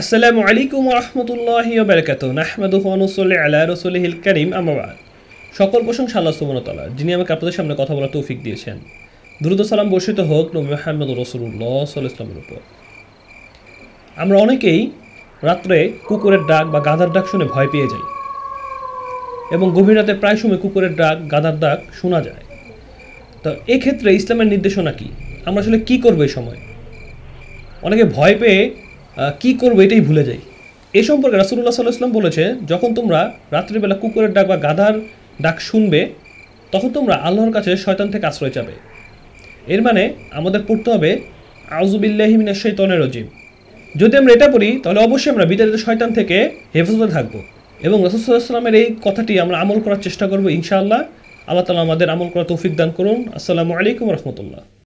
আসসালামু আলাইকুম রহমতুল্লাহ বারকাত নাহমাদুহনুসল্লি আল্লাহ রসুলহিল করিম আমাবাদ সকল প্রশংসা আল্লাহ সুবনতলা যিনি আমাকে আপনাদের সামনে কথা বলার তৌফিক দিয়েছেন দ্রুত সালাম বর্ষিত হোক নবী আহমদ রসুল্লাহ সাল্লাহ উপর আমরা অনেকেই রাত্রে কুকুরের ডাক বা গাঁদার ডাক শুনে ভয় পেয়ে যাই এবং গভীর রাতে প্রায় সময় কুকুরের ডাক গাঁদার ডাক শোনা যায় তো এক্ষেত্রে ইসলামের নির্দেশনা কি আমরা আসলে কী করবো এই সময় অনেকে ভয় পেয়ে কি করবো এটাই ভুলে যাই এ সম্পর্কে রাসুল্লাহ সাল্লাহ বলেছে যখন তোমরা রাত্রিবেলা কুকুরের ডাক বা গাধার ডাক শুনবে তখন তোমরা আল্লাহর কাছে শয়তান থেকে আশ্রয় চাবে এর মানে আমাদের পড়তে হবে আউজুবিল্লাহিমিনা শৈতনের রজিব যদি আমরা এটা পড়ি তাহলে অবশ্যই আমরা বিতাড়িত শয়তান থেকে হেফাজতে থাকবো এবং রসুলামের এই কথাটি আমরা আমল করার চেষ্টা করবো ইনশাআল্লাহ আল্লাহ তালা আমাদের আমল করার তৌফিক দান করুন আসসালামু আলাইকুম রহমতুল্লাহ